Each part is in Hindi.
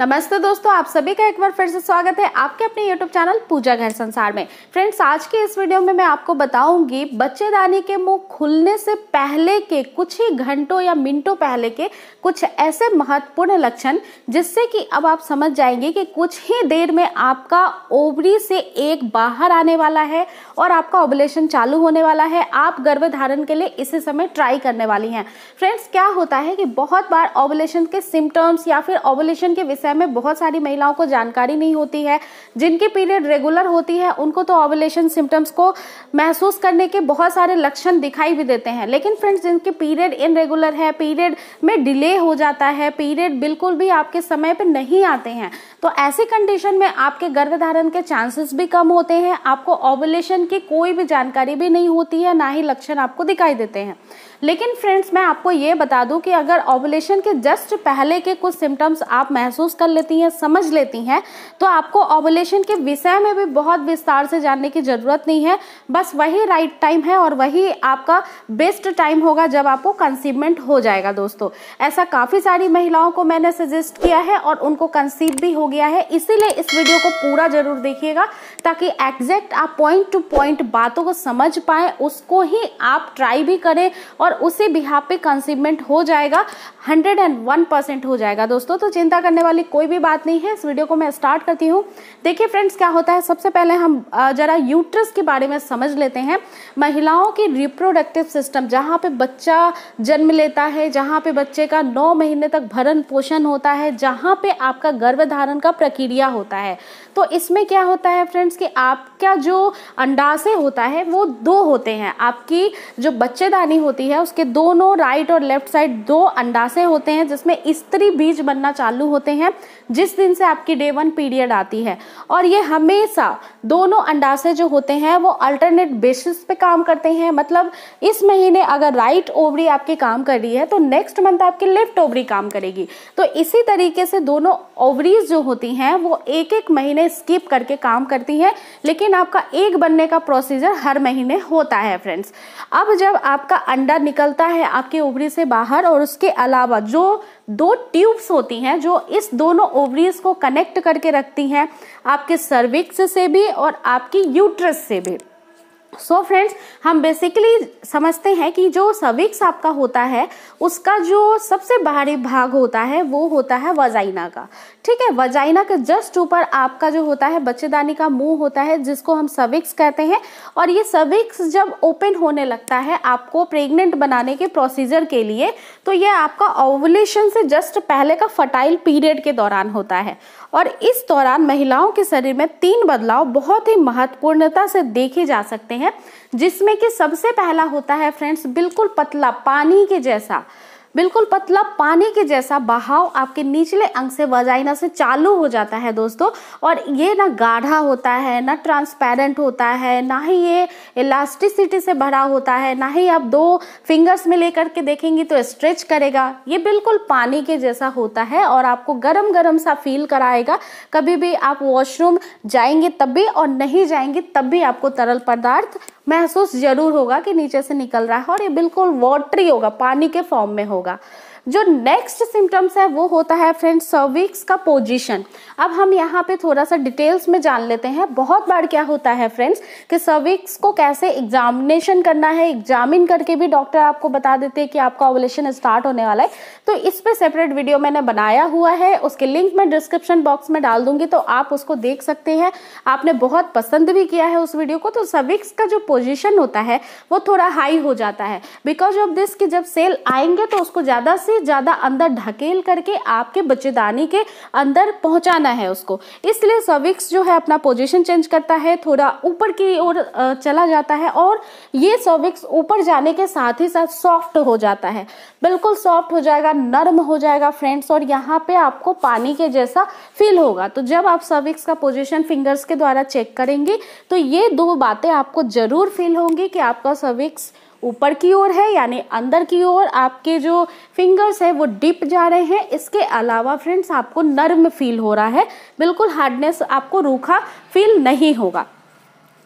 नमस्ते दोस्तों आप सभी का एक बार फिर से स्वागत है आपके अपने यूट्यूब चैनल पूजा घर संसार में फ्रेंड्स आज के इस वीडियो में मैं आपको बताऊंगी बच्चेदानी के मुंह खुलने से पहले के कुछ ही घंटों या मिनटों पहले के कुछ ऐसे महत्वपूर्ण लक्षण जिससे कि अब आप समझ जाएंगे कि कुछ ही देर में आपका ओवरी से एक बाहर आने वाला है और आपका ओबलेशन चालू होने वाला है आप धारण के लिए इसी समय ट्राई करने वाली है फ्रेंड्स क्या होता है कि बहुत बार ओबलेशन के सिम्टम्स या फिर ओबलेशन के विषय विषय में बहुत सारी महिलाओं को जानकारी नहीं होती है जिनकी पीरियड रेगुलर होती है उनको तो ओवलेशन सिम्टम्स को महसूस करने के बहुत सारे लक्षण दिखाई भी देते हैं लेकिन फ्रेंड्स जिनकी पीरियड इनरेगुलर है पीरियड में डिले हो जाता है पीरियड बिल्कुल भी आपके समय पर नहीं आते हैं तो ऐसी कंडीशन में आपके गर्भधारण के चांसेस भी कम होते हैं आपको ओवलेशन की कोई भी जानकारी भी नहीं होती है ना ही लक्षण आपको दिखाई देते हैं लेकिन फ्रेंड्स मैं आपको ये बता दूं कि अगर ओवुलेशन के जस्ट पहले के कुछ सिम्टम्स आप महसूस कर लेती हैं समझ लेती हैं तो आपको ओवुलेशन के विषय में भी बहुत विस्तार से जानने की ज़रूरत नहीं है बस वही राइट टाइम है और वही आपका बेस्ट टाइम होगा जब आपको कंसीवमेंट हो जाएगा दोस्तों ऐसा काफ़ी सारी महिलाओं को मैंने सजेस्ट किया है और उनको कंसीव भी हो गया है इसीलिए इस वीडियो को पूरा ज़रूर देखिएगा ताकि एग्जैक्ट आप पॉइंट टू पॉइंट बातों को समझ पाएँ उसको ही आप ट्राई भी करें और और उसी बिहार पे कंसीवमेंट हो जाएगा हंड्रेड एंड वन परसेंट हो जाएगा दोस्तों तो चिंता करने वाली कोई भी बात नहीं है इस वीडियो को मैं स्टार्ट करती हूँ देखिए फ्रेंड्स क्या होता है सबसे पहले हम ज़रा यूट्रस के बारे में समझ लेते हैं महिलाओं की रिप्रोडक्टिव सिस्टम जहाँ पे बच्चा जन्म लेता है जहाँ पे बच्चे का नौ महीने तक भरण पोषण होता है जहाँ पे आपका गर्भधारण का प्रक्रिया होता है तो इसमें क्या होता है फ्रेंड्स कि आपका जो अंडाशय होता है वो दो होते हैं आपकी जो बच्चेदानी होती है है उसके दोनों राइट और लेफ्ट साइड दो अंडाशय होते हैं जिसमें स्त्री बीज बनना चालू होते हैं जिस दिन से आपकी डे वन पीरियड आती है और ये हमेशा दोनों अंडाशय जो होते हैं वो अल्टरनेट बेसिस पे काम करते हैं मतलब इस महीने अगर राइट ओवरी आपकी काम कर रही है तो नेक्स्ट मंथ आपकी लेफ्ट ओवरी काम करेगी तो इसी तरीके से दोनों ओवरीज जो होती हैं वो एक एक महीने स्किप करके काम करती हैं लेकिन आपका एक बनने का प्रोसीजर हर महीने होता है फ्रेंड्स अब जब आपका अंडा निकलता है आपके ओवरी से बाहर और उसके अलावा जो दो ट्यूब्स होती हैं जो इस दोनों ओवरीज को कनेक्ट करके रखती हैं आपके सर्विक्स से भी और आपकी यूट्रस से भी सो so फ्रेंड्स हम बेसिकली समझते हैं कि जो सविक्स आपका होता है उसका जो सबसे बाहरी भाग होता है वो होता है वजाइना का ठीक है वजाइना के जस्ट ऊपर आपका जो होता है बच्चेदानी का मुंह होता है जिसको हम सविक्स कहते हैं और ये सविक्स जब ओपन होने लगता है आपको प्रेग्नेंट बनाने के प्रोसीजर के लिए तो ये आपका ओवलेशन से जस्ट पहले का फर्टाइल पीरियड के दौरान होता है और इस दौरान महिलाओं के शरीर में तीन बदलाव बहुत ही महत्वपूर्णता से देखे जा सकते हैं जिसमें कि सबसे पहला होता है फ्रेंड्स बिल्कुल पतला पानी के जैसा बिल्कुल पतला पानी के जैसा बहाव आपके निचले अंग से वजाइना से चालू हो जाता है दोस्तों और ये ना गाढ़ा होता है ना ट्रांसपेरेंट होता है ना ही ये इलास्टिसिटी से भरा होता है ना ही आप दो फिंगर्स में लेकर के देखेंगी तो स्ट्रेच करेगा ये बिल्कुल पानी के जैसा होता है और आपको गर्म गर्म सा फील कराएगा कभी भी आप वॉशरूम जाएंगे तब भी और नहीं जाएंगे तब भी आपको तरल पदार्थ महसूस जरूर होगा कि नीचे से निकल रहा है और ये बिल्कुल वाटरी होगा पानी के फॉर्म में होगा जो नेक्स्ट सिम्टम्स है वो होता है फ्रेंड सर्विक्स का पोजीशन अब हम यहाँ पे थोड़ा सा डिटेल्स में जान लेते हैं बहुत बार क्या होता है फ्रेंड्स कि सर्विक्स को कैसे एग्जामिनेशन करना है एग्जामिन करके भी डॉक्टर आपको बता देते हैं कि आपका ओवलेशन स्टार्ट होने वाला है तो इस पर सेपरेट वीडियो मैंने बनाया हुआ है उसके लिंक मैं डिस्क्रिप्शन बॉक्स में डाल दूंगी तो आप उसको देख सकते हैं आपने बहुत पसंद भी किया है उस वीडियो को तो सर्विक्स का जो पोजिशन होता है वो थोड़ा हाई हो जाता है बिकॉज ऑफ दिस कि जब सेल आएंगे तो उसको ज़्यादा से से ज़्यादा अंदर ढकेल करके आपके बच्चेदानी के अंदर पहुंचाना है उसको इसलिए सर्विक्स जो है अपना पोजीशन चेंज करता है थोड़ा ऊपर की ओर चला जाता है और ये सर्विक्स ऊपर जाने के साथ ही साथ सॉफ्ट हो जाता है बिल्कुल सॉफ्ट हो जाएगा नर्म हो जाएगा फ्रेंड्स और यहाँ पे आपको पानी के जैसा फील होगा तो जब आप सर्विक्स का पोजिशन फिंगर्स के द्वारा चेक करेंगे तो ये दो बातें आपको ज़रूर फील होंगी कि आपका सर्विक्स ऊपर की ओर है यानी अंदर की ओर आपके जो फिंगर्स है वो डिप जा रहे हैं इसके अलावा फ्रेंड्स आपको नर्म फील हो रहा है बिल्कुल हार्डनेस आपको रूखा फील नहीं होगा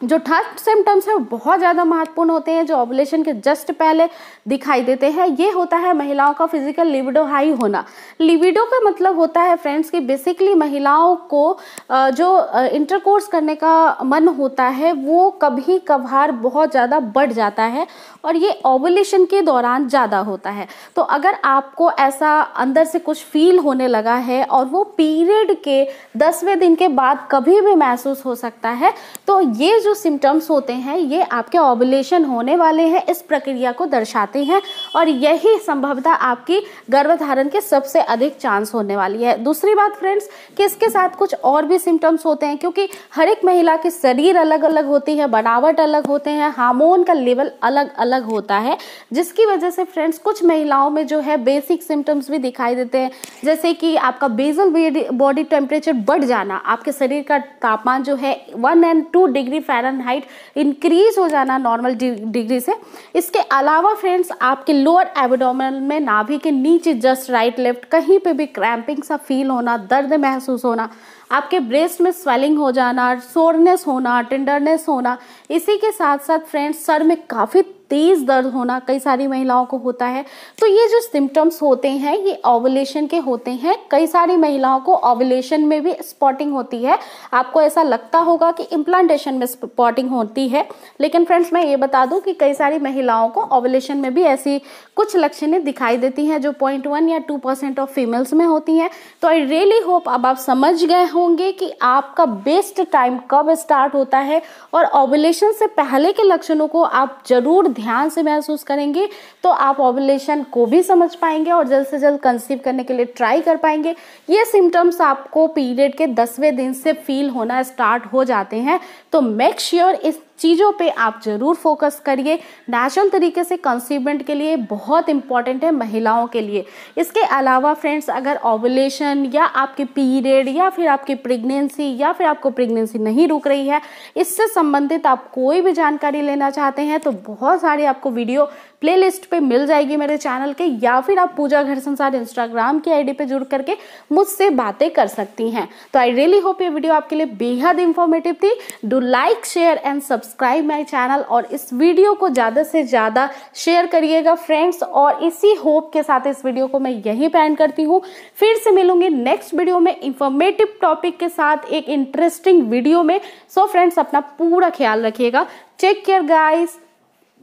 जो थर्ड सिम्टम्स है बहुत ज़्यादा महत्वपूर्ण होते हैं जो ऑबुलेशन के जस्ट पहले दिखाई देते हैं ये होता है महिलाओं का फिजिकल लिविडो हाई होना लिविडो का मतलब होता है फ्रेंड्स कि बेसिकली महिलाओं को जो इंटरकोर्स करने का मन होता है वो कभी कभार बहुत ज़्यादा बढ़ जाता है और ये ऑबुलेशन के दौरान ज़्यादा होता है तो अगर आपको ऐसा अंदर से कुछ फील होने लगा है और वो पीरियड के दसवें दिन के बाद कभी भी महसूस हो सकता है तो ये जो जो सिम्टम्स होते हैं ये आपके ओबुलेशन होने वाले हैं इस प्रक्रिया को दर्शाते हैं और यही संभवतः आपकी गर्भधारण के सबसे अधिक चांस होने वाली है दूसरी बात फ्रेंड्स कि इसके साथ कुछ और भी सिम्टम्स होते हैं क्योंकि हर एक महिला के शरीर अलग अलग होती है बनावट अलग होते हैं हार्मोन का लेवल अलग अलग होता है जिसकी वजह से फ्रेंड्स कुछ महिलाओं में जो है बेसिक सिम्टम्स भी दिखाई देते हैं जैसे कि आपका बेजल बॉडी टेम्परेचर बढ़ जाना आपके शरीर का तापमान जो है one and two degree fan Fahrenheit increase हो जाना नॉर्मल डिग्री से इसके अलावा फ्रेंड्स आपके लोअर एबडोमल में नाभि के नीचे जस्ट राइट लेफ्ट कहीं पे भी क्रैम्पिंग सा फील होना दर्द महसूस होना आपके ब्रेस्ट में स्वेलिंग हो जाना सोरनेस होना टेंडरनेस होना इसी के साथ साथ फ्रेंड्स सर में काफ़ी तेज़ दर्द होना कई सारी महिलाओं को होता है तो ये जो सिम्टम्स होते हैं ये ओवुलेशन के होते हैं कई सारी महिलाओं को ओवुलेशन में भी स्पॉटिंग होती है आपको ऐसा लगता होगा कि इम्प्लांटेशन में स्पॉटिंग होती है लेकिन फ्रेंड्स मैं ये बता दूं कि कई सारी महिलाओं को ओवुलेशन में भी ऐसी कुछ लक्षणें दिखाई देती हैं जो पॉइंट वन या टू परसेंट ऑफ फीमेल्स में होती हैं तो आई रियली होप अब आप समझ गए हो होंगे कि आपका बेस्ट टाइम कब स्टार्ट होता है और ओबुलेशन से पहले के लक्षणों को आप जरूर ध्यान से महसूस करेंगे तो आप ओबुलेशन को भी समझ पाएंगे और जल्द से जल्द कंसीव करने के लिए ट्राई कर पाएंगे ये सिम्टम्स आपको पीरियड के दसवें दिन से फील होना स्टार्ट हो जाते हैं तो मेक श्योर sure इस चीज़ों पे आप ज़रूर फोकस करिए नेचुरल तरीके से कंसीवमेंट के लिए बहुत इंपॉर्टेंट है महिलाओं के लिए इसके अलावा फ्रेंड्स अगर ओवुलेशन या आपके पीरियड या फिर आपकी प्रेगनेंसी या फिर आपको प्रेगनेंसी नहीं रुक रही है इससे संबंधित आप कोई भी जानकारी लेना चाहते हैं तो बहुत सारी आपको वीडियो प्लेलिस्ट पे मिल जाएगी मेरे चैनल के या फिर आप पूजा घर संसार इंस्टाग्राम की आईडी पे जुड़ करके मुझसे बातें कर सकती हैं तो आई रियली होप ये वीडियो आपके लिए बेहद इंफॉर्मेटिव थी do like share and subscribe subscribe my channel और इस वीडियो को ज़्यादा से ज़्यादा शेयर करिएगा फ्रेंड्स और इसी होप के साथ इस वीडियो को मैं यहीं पैन करती हूँ फिर से मिलूंगी नेक्स्ट वीडियो में इंफॉर्मेटिव टॉपिक के साथ एक इंटरेस्टिंग वीडियो में सो so फ्रेंड्स अपना पूरा ख्याल रखिएगा take care guys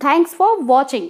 thanks for watching